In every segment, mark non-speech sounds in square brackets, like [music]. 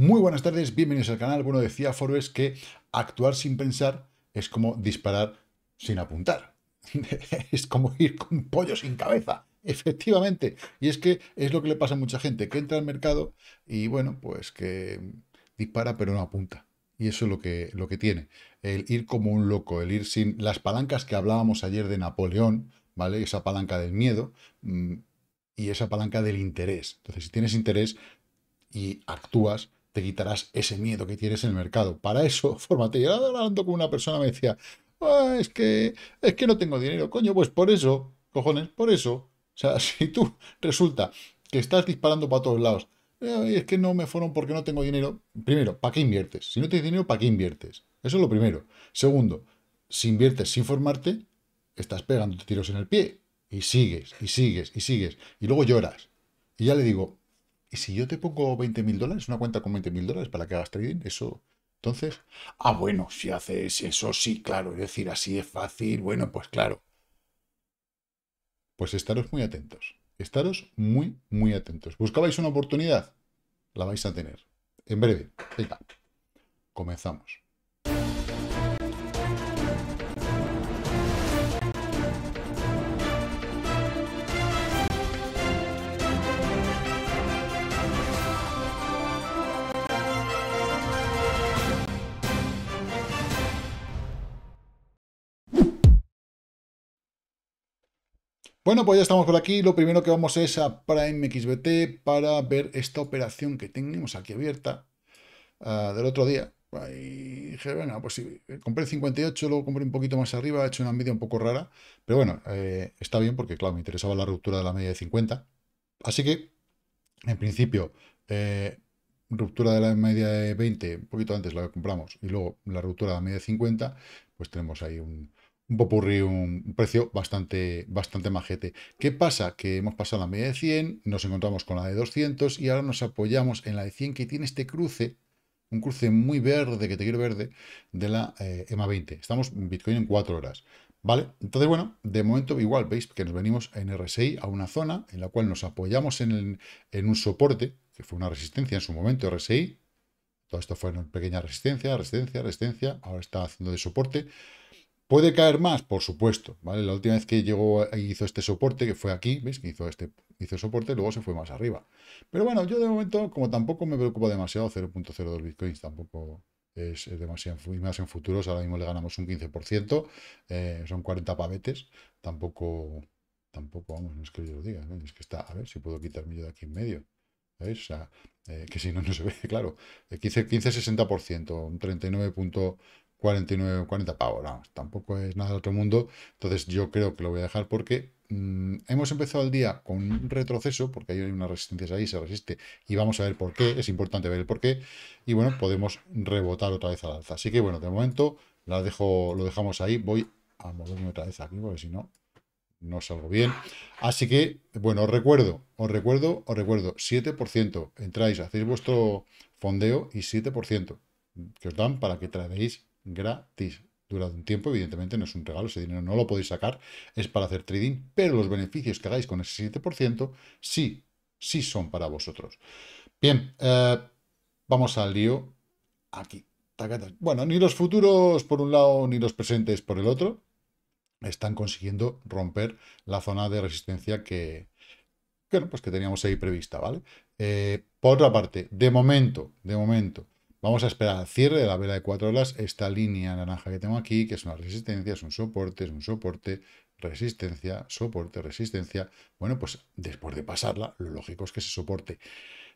Muy buenas tardes, bienvenidos al canal. Bueno, decía Forbes que actuar sin pensar es como disparar sin apuntar. [laughs] es como ir con pollo sin cabeza. Efectivamente. Y es que es lo que le pasa a mucha gente, que entra al mercado y bueno, pues que dispara pero no apunta. Y eso es lo que, lo que tiene. El ir como un loco, el ir sin las palancas que hablábamos ayer de Napoleón, ¿vale? Esa palanca del miedo mm, y esa palanca del interés. Entonces, si tienes interés y actúas, te quitarás ese miedo que tienes en el mercado. Para eso, [laughs] fórmate. Yo hablando con una persona me decía, ah, es que es que no tengo dinero, coño, pues por eso, cojones, por eso. O sea, [laughs] si tú resulta que estás disparando para todos lados, es que no me fueron porque no tengo dinero. Primero, ¿para qué inviertes? Si no tienes dinero, ¿para qué inviertes? Eso es lo primero. Segundo, si inviertes sin formarte, estás pegando tiros en el pie y sigues, y sigues, y sigues, y luego lloras. Y ya le digo, y si yo te pongo 20 mil dólares, una cuenta con 20 mil dólares para que hagas trading, eso. Entonces, ah, bueno, si haces eso, sí, claro. Es decir, así es fácil. Bueno, pues claro. Pues estaros muy atentos. Estaros muy, muy atentos. ¿Buscabais una oportunidad? La vais a tener. En breve. Venga. Comenzamos. Bueno, pues ya estamos por aquí. Lo primero que vamos es a Prime XBT para ver esta operación que tenemos aquí abierta ah, del otro día. Pues y dije, bueno, pues si compré 58, luego compré un poquito más arriba, he hecho una media un poco rara, pero bueno, eh, está bien porque, claro, me interesaba la ruptura de la media de 50. Así que, en principio, eh, ruptura de la media de 20, un poquito antes la compramos, y luego la ruptura de la media de 50, pues tenemos ahí un, un popurrí, un precio bastante, bastante majete. ¿Qué pasa? Que hemos pasado la media de 100, nos encontramos con la de 200 y ahora nos apoyamos en la de 100 que tiene este cruce, un cruce muy verde, que te quiero verde, de la eh, EMA 20. Estamos en Bitcoin en 4 horas. ¿Vale? Entonces, bueno, de momento igual, veis que nos venimos en RSI a una zona en la cual nos apoyamos en, en un soporte, que fue una resistencia en su momento, RSI. Todo esto fue una pequeña resistencia, resistencia, resistencia. Ahora está haciendo de soporte. ¿Puede caer más? Por supuesto, ¿vale? La última vez que llegó e hizo este soporte, que fue aquí, ¿veis? Que hizo este hizo soporte, luego se fue más arriba. Pero bueno, yo de momento, como tampoco me preocupa demasiado, 0.02 Bitcoin tampoco es, eh, demasiado, y más en futuros, ahora mismo le ganamos un 15%, eh, son 40 pavetes, tampoco, tampoco, vamos, no es que yo lo diga, ¿eh? es que está, a ver si puedo quitarme yo de aquí en medio. ¿Veis? O sea, que si no, no se ve, [laughs] claro. 15, 15 60%, un 39. 49, 40 pavos, vamos, tampoco es nada de otro mundo, entonces yo creo que lo voy a dejar porque mm, hemos empezado el día con un retroceso, porque hay una resistencia ahí, se resiste, y vamos a ver por qué, es importante ver el por qué, y bueno, podemos rebotar otra vez al alza, así que bueno, de momento la dejo, lo dejamos ahí, voy a moverme otra vez aquí, porque si no, no salgo bien. Así que, bueno, os recuerdo, os recuerdo, os recuerdo, 7%, entráis, hacéis vuestro fondeo y 7% que os dan para que tradeéis gratis. Durante un tiempo, evidentemente, no es un regalo, ese dinero no lo podéis sacar, es para hacer trading, pero los beneficios que hagáis con ese 7% sí, sí son para vosotros. Bien, eh, vamos al lío aquí. Bueno, ni los futuros por un lado, ni los presentes por el otro, están consiguiendo romper la zona de resistencia que, bueno, pues que teníamos ahí prevista, ¿vale? Eh, por otra parte, de momento, de momento, Vamos a esperar al cierre de la vela de 4 horas esta línea naranja que tengo aquí, que es una resistencia, es un soporte, es un soporte, resistencia, soporte, resistencia. Bueno, pues después de pasarla, lo lógico es que se soporte.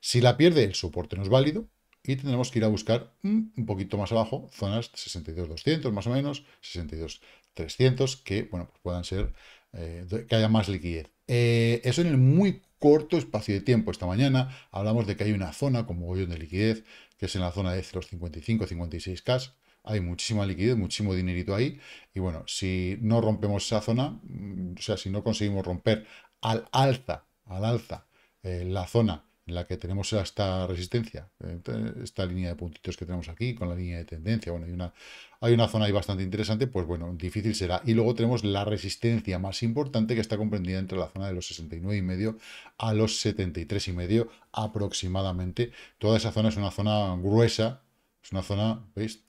Si la pierde, el soporte no es válido y tendremos que ir a buscar un poquito más abajo, zonas 62.200 más o menos, 62.300, que bueno, pues puedan ser, eh, que haya más liquidez. Eh, eso en el muy corto espacio de tiempo. Esta mañana hablamos de que hay una zona como mogollón de liquidez, que es en la zona de 055 56 k Hay muchísima liquidez, muchísimo dinerito ahí. Y bueno, si no rompemos esa zona, mm, o sea, si no conseguimos romper al alza, al alza, eh, la zona en la que tenemos esta resistencia, eh, esta línea de puntitos que tenemos aquí, con la línea de tendencia, bueno, hay una hay una zona ahí bastante interesante, pues bueno, difícil será. Y luego tenemos la resistencia más importante que está comprendida entre la zona de los 69,5 y medio a los 73,5 y medio aproximadamente. Toda esa zona es una zona gruesa, es una zona, ¿veis?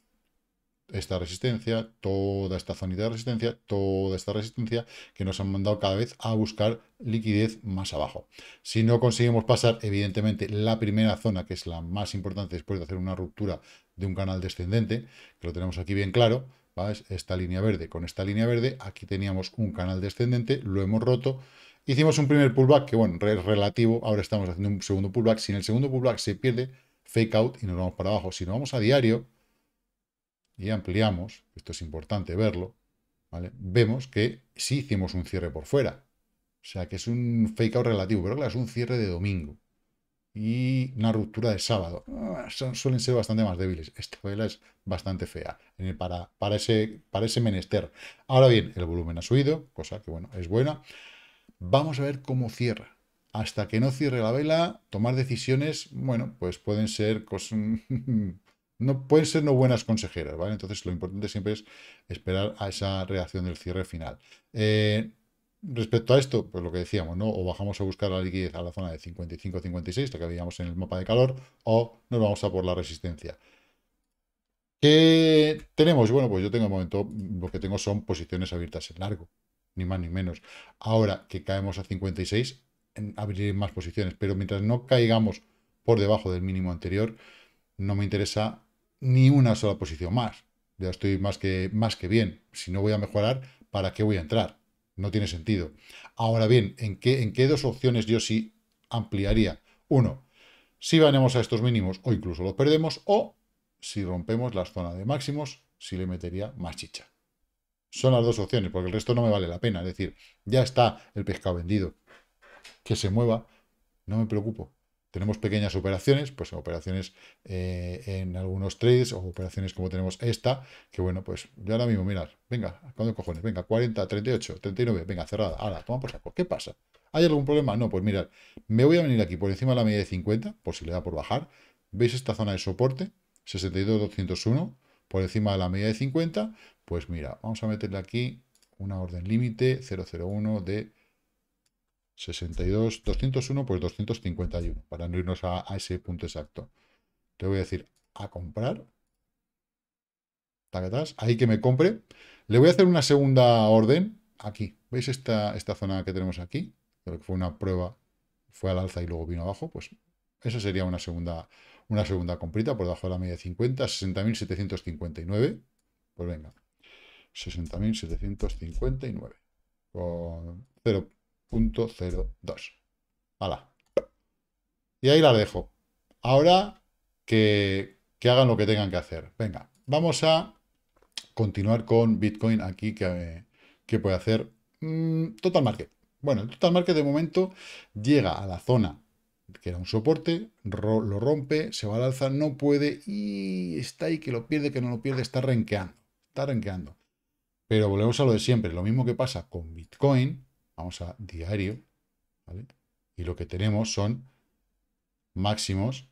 esta resistencia, toda esta zona de resistencia, toda esta resistencia que nos han mandado cada vez a buscar liquidez más abajo. Si no conseguimos pasar, evidentemente, la primera zona, que es la más importante después de hacer una ruptura de un canal descendente, que lo tenemos aquí bien claro, esta línea verde con esta línea verde, aquí teníamos un canal descendente, lo hemos roto, hicimos un primer pullback, que bueno, es relativo, ahora estamos haciendo un segundo pullback, si en el segundo pullback se pierde, fake out y nos vamos para abajo, si nos vamos a diario y ampliamos, esto es importante verlo, ¿vale? vemos que sí hicimos un cierre por fuera, o sea que es un fake out relativo, pero claro, es un cierre de domingo, y una ruptura de sábado. Ah, suelen ser bastante más débiles. Esta vela es bastante fea para, para, ese, menester. Ahora bien, el volumen ha subido, cosa que bueno, es buena. Vamos a ver cómo cierra. Hasta que no cierre la vela, tomar decisiones, bueno, pues pueden ser cosas... [laughs] no pueden ser no buenas consejeras, ¿vale? Entonces lo importante siempre es esperar a esa reacción del cierre final. Eh, Respecto a esto, pues lo que decíamos, ¿no? O bajamos a buscar la liquidez a la zona de 55-56, la que veíamos en el mapa de calor, o nos vamos a por la resistencia. ¿Qué tenemos? Bueno, pues yo tengo de momento, lo que tengo son posiciones abiertas en largo, ni más ni menos. Ahora que caemos a 56, abriré más posiciones, pero mientras no caigamos por debajo del mínimo anterior, no me interesa ni una sola posición más. Ya estoy más que, más que bien. Si no voy a mejorar, ¿para qué voy a entrar? No tiene sentido. Ahora bien, ¿en qué, ¿en qué dos opciones yo sí ampliaría? Uno, si ganamos a estos mínimos o incluso los perdemos, o si rompemos la zona de máximos, si le metería más chicha. Son las dos opciones, porque el resto no me vale la pena. Es decir, ya está el pescado vendido. Que se mueva, no me preocupo. Tenemos pequeñas operaciones, pues operaciones eh, en algunos trades o operaciones como tenemos esta, que bueno, pues yo ahora mismo, mirad, venga, ¿cuándo cojones? Venga, 40, 38, 39, venga, cerrada, ahora, toma por saco, ¿qué pasa? ¿Hay algún problema? No, pues mirad, me voy a venir aquí por encima de la media de 50, por si le da por bajar, veis esta zona de soporte, 62,201, por encima de la media de 50, pues mira, vamos a meterle aquí una orden límite 001 de 62, 201, pues 251, para no irnos a, ese punto exacto. Te voy a decir a comprar. atrás. ahí que me compre. Le voy a hacer una segunda orden aquí. ¿Veis esta, esta zona que tenemos aquí? que fue una prueba, fue al alza y luego vino abajo. Pues esa sería una segunda, una segunda comprita por debajo de la media 50, 60.759. Pues venga, 60.759. Con 0. 02 Y ahí la dejo. Ahora que, hagan lo que tengan que hacer. Venga, vamos a continuar con Bitcoin aquí que, que puede hacer mm, Total Market. Bueno, el Total Market de momento llega a la zona que era un soporte, lo rompe, se va al alza, no puede y está ahí que lo pierde, que no lo pierde, está renqueando, está renqueando. Pero volvemos a lo de siempre, lo mismo que pasa con Bitcoin, Vamos a diario, ¿vale? Y lo que tenemos son máximos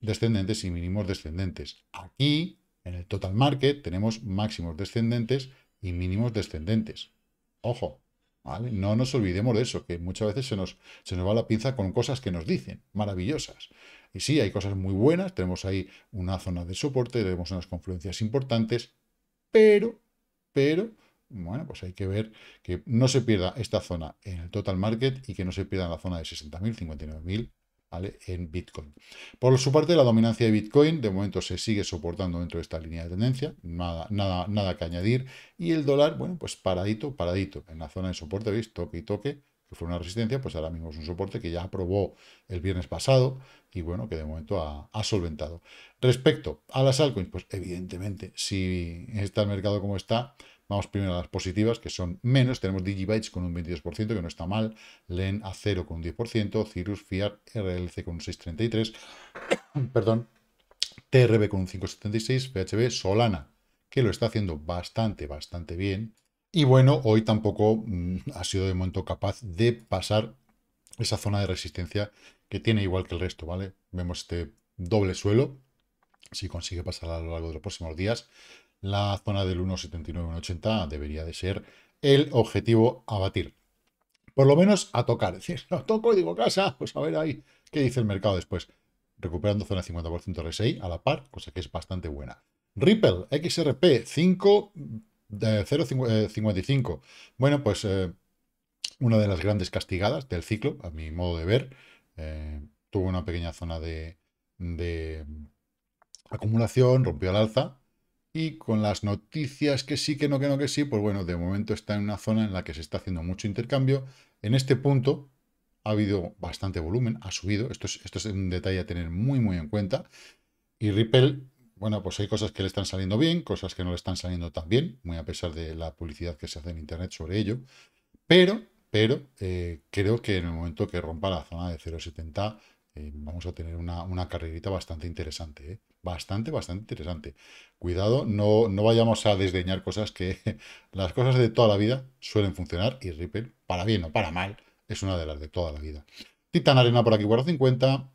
descendentes y mínimos descendentes. Aquí, en el total market, tenemos máximos descendentes y mínimos descendentes. Ojo, ¿vale? No nos olvidemos de eso, que muchas veces se nos, se nos va la pinza con cosas que nos dicen, maravillosas. Y sí, hay cosas muy buenas, tenemos ahí una zona de soporte, tenemos unas confluencias importantes, pero, pero bueno, pues hay que ver que no se pierda esta zona en el total market y que no se pierda la zona de 60.000, 59.000 ¿vale? en Bitcoin. Por su parte, la dominancia de Bitcoin de momento se sigue soportando dentro de esta línea de tendencia, nada, nada, nada que añadir. Y el dólar, bueno, pues paradito, paradito, en la zona de soporte, ¿veis? Toque y toque, que fue una resistencia, pues ahora mismo es un soporte que ya aprobó el viernes pasado y bueno, que de momento ha, ha, solventado. Respecto a las altcoins, pues evidentemente, si está el mercado como está, Vamos primero a las positivas, que son menos. Tenemos Digibytes con un 22%, que no está mal. LEN a 0 con un 10%. Cirrus Fiat RLC con un 6,33%. Perdón. TRB con un 5,76%. PHB Solana, que lo está haciendo bastante, bastante bien. Y bueno, hoy tampoco mm, ha sido de momento capaz de pasar esa zona de resistencia que tiene igual que el resto, ¿vale? Vemos este doble suelo, si consigue pasar a lo largo de los próximos días, la zona del 1,79-1,80 debería de ser el objetivo a batir. Por lo menos a tocar. Es [laughs] decir, no toco y digo casa, pues a ver ahí qué dice el mercado después. Recuperando zona 50% RSI a la par, cosa que es bastante buena. Ripple, XRP, 5, 0,55. Bueno, pues eh, una de las grandes castigadas del ciclo, a mi modo de ver. Eh, tuvo una pequeña zona de, de acumulación, rompió al alza, y con las noticias que sí, que no, que no, que sí, pues bueno, de momento está en una zona en la que se está haciendo mucho intercambio. En este punto ha habido bastante volumen, ha subido. Esto es, esto es un detalle a tener muy, muy en cuenta. Y Ripple, bueno, pues hay cosas que le están saliendo bien, cosas que no le están saliendo tan bien, muy a pesar de la publicidad que se hace en Internet sobre ello. Pero, pero, eh, creo que en el momento que rompa la zona de 0,70, eh, vamos a tener una, una carrerita bastante interesante. ¿eh? bastante, bastante interesante. Cuidado, no, no vayamos a desdeñar cosas que [laughs] las cosas de toda la vida suelen funcionar y Ripple, para bien o para mal, es una de las de toda la vida. Titan Arena por aquí 450,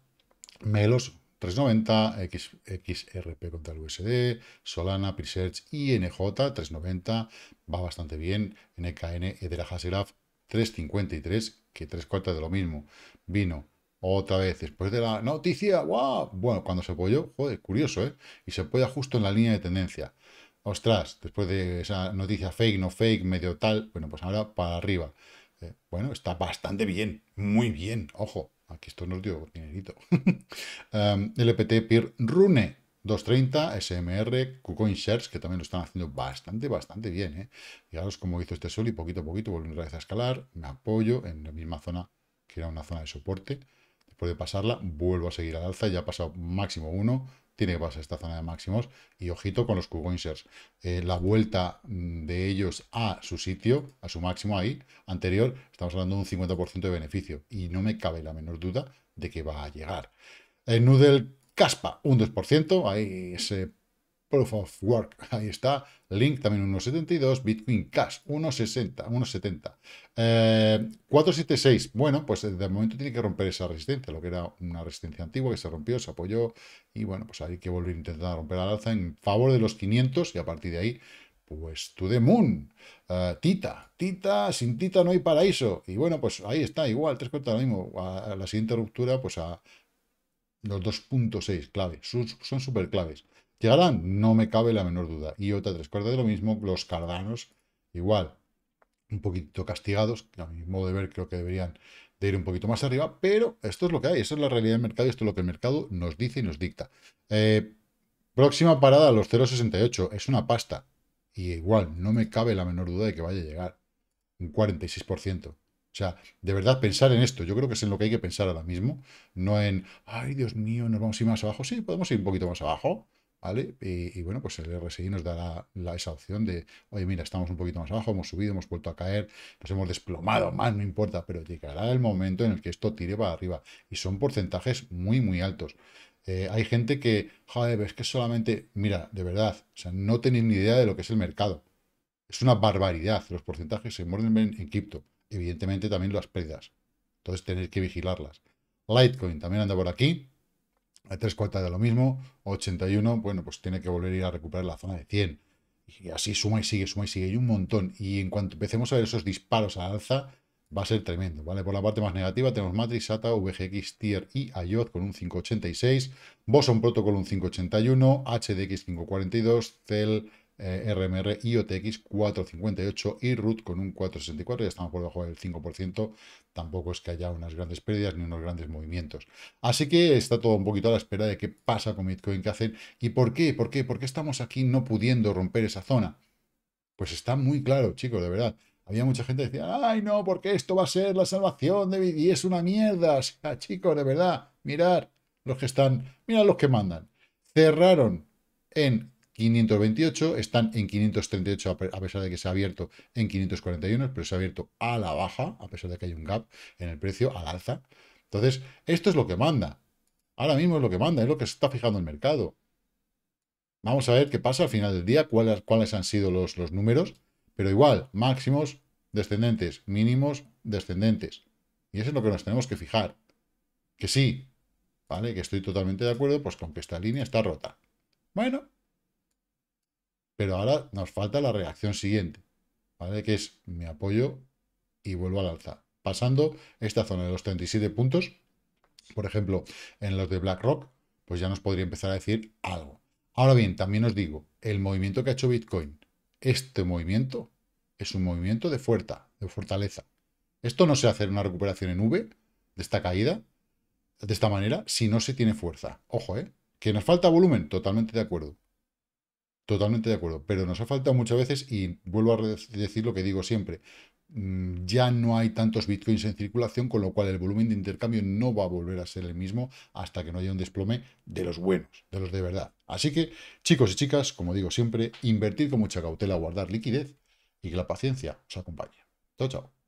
Melos 390, XRP contra el USD, Solana, Presearch, INJ 390, va bastante bien, NKN, Edera y 353, que tres cuartas de lo mismo, vino otra vez, después de la noticia, ¡guau! Bueno, cuando se apoyó, joder, curioso, ¿eh? Y se apoya justo en la línea de tendencia. Ostras, después de esa noticia fake, no fake, medio tal, bueno, pues ahora para arriba. Eh, bueno, está bastante bien, muy bien, ojo, aquí esto nos dio dinerito. LPT [laughs] em, Peer Rune, 230, SMR, KuCoin Shares, que también lo están haciendo bastante, bastante bien. ¿eh? Fijaros cómo hizo este sol y poquito a poquito volviendo otra vez a escalar. Me apoyo en la misma zona que era una zona de soporte puede pasarla, vuelvo a seguir al alza. Ya ha pasado máximo 1. Tiene que pasar esta zona de máximos. Y ojito con los Kugoinsers. Eh, la vuelta mm, de ellos a su sitio, a su máximo ahí, anterior, estamos hablando de un 50% de beneficio. Y no me cabe la menor duda de que va a llegar. El eh, Noodle Caspa, un 2%. Ahí se Proof of Work, [laughs] ahí está. Link también 1.72, Bitcoin Cash 1.60, 1.70. 4.76, bueno, pues de momento tiene que romper esa resistencia, lo que era una resistencia antigua que se rompió, se apoyó y bueno, pues hay que volver a intentar romper la alza en favor de los 500 y a partir de ahí, pues to the moon. Eh, tita, Tita, sin Tita no hay paraíso. Y bueno, pues ahí está, igual, tres cuentas lo mismo. A, la siguiente ruptura, pues a los 2.6 clave son súper claves. ¿Llegarán? No me cabe la menor duda. Y otra tres cuartas de lo mismo, los cardanos, igual, un poquito castigados, a mi modo de ver creo que deberían de ir un poquito más arriba, pero esto es lo que hay, Esa es la realidad del mercado, y esto es lo que el mercado nos dice y nos dicta. Eh, próxima parada, los 0,68, es una pasta, y igual, no me cabe la menor duda de que vaya a llegar, un 46%. O sea, de verdad, pensar en esto, yo creo que es en lo que hay que pensar ahora mismo, no en, ay, Dios mío, nos vamos a ir más abajo. Sí, podemos ir un poquito más abajo, ¿vale? Y, bueno, pues el RSI nos dará la, esa opción de, oye, mira, estamos un poquito más abajo, hemos subido, hemos vuelto a caer, nos hemos desplomado más, no importa, pero llegará el momento en el que esto tire para arriba. Y son porcentajes muy, muy altos. Eh, hay gente que, joder, es que solamente, mira, de verdad, o sea, no tenéis ni idea de lo que es el mercado. Es una barbaridad. Los porcentajes se muerden en, cripto. Evidentemente también las pérdidas. Entonces tenéis que vigilarlas. Litecoin también anda por aquí. A tres cuartas de lo mismo, 81, bueno, pues tiene que volver a ir a recuperar la zona de 100. Y así suma y sigue, suma y sigue, y un montón. Y en cuanto empecemos a ver esos disparos a alza, va a ser tremendo, ¿vale? Por la parte más negativa tenemos Matrix, Ata, VGX, Tier y IOT con un 586, Boson Protocol un 581, HDX 542, Cell RMR IOTX 458 y RUT con un 464, ya estamos por debajo del 5%, tampoco es que haya unas grandes pérdidas ni unos grandes movimientos. Así que está todo un poquito a la espera de qué pasa con Bitcoin, qué hacen y por qué, por qué, por qué estamos aquí no pudiendo romper esa zona. Pues está muy claro, chicos, de verdad. Había mucha gente que decía, ay no, porque esto va a ser la salvación de Bitcoin y es una mierda. O sea, chicos, de verdad, mirar los que están, mirad los que mandan. Cerraron en 528, están en 538 a pesar de que se ha abierto en 541, pero se ha abierto a la baja, a pesar de que hay un gap en el precio, al alza. Entonces, esto es lo que manda. Ahora mismo es lo que manda, es lo que se está fijando el mercado. Vamos a ver qué pasa al final del día, cuáles, cuáles han sido los, los números, pero igual, máximos descendentes, mínimos descendentes. Y eso es lo que nos tenemos que fijar. Que sí, ¿vale? Que estoy totalmente de acuerdo, pues con que esta línea está rota. Bueno, pero ahora nos falta la reacción siguiente, ¿vale? Que es me apoyo y vuelvo al alza. Pasando esta zona de los 37 puntos, por ejemplo, en los de BlackRock, pues ya nos podría empezar a decir algo. Ahora bien, también os digo, el movimiento que ha hecho Bitcoin, este movimiento es un movimiento de fuerza, de fortaleza. Esto no se hace en una recuperación en V, de esta caída, de esta manera, si no se tiene fuerza. Ojo, ¿eh? ¿Que nos falta volumen? Totalmente de acuerdo. Totalmente de acuerdo, pero nos ha faltado muchas veces y vuelvo a decir lo que digo siempre, mm, ya no hay tantos bitcoins en circulación, con lo cual el volumen de intercambio no va a volver a ser el mismo hasta que no haya un desplome de los buenos, de los de verdad. Así que, chicos y chicas, como digo siempre, invertir con mucha cautela, guardar liquidez y que la paciencia os acompañe. Chao, chao.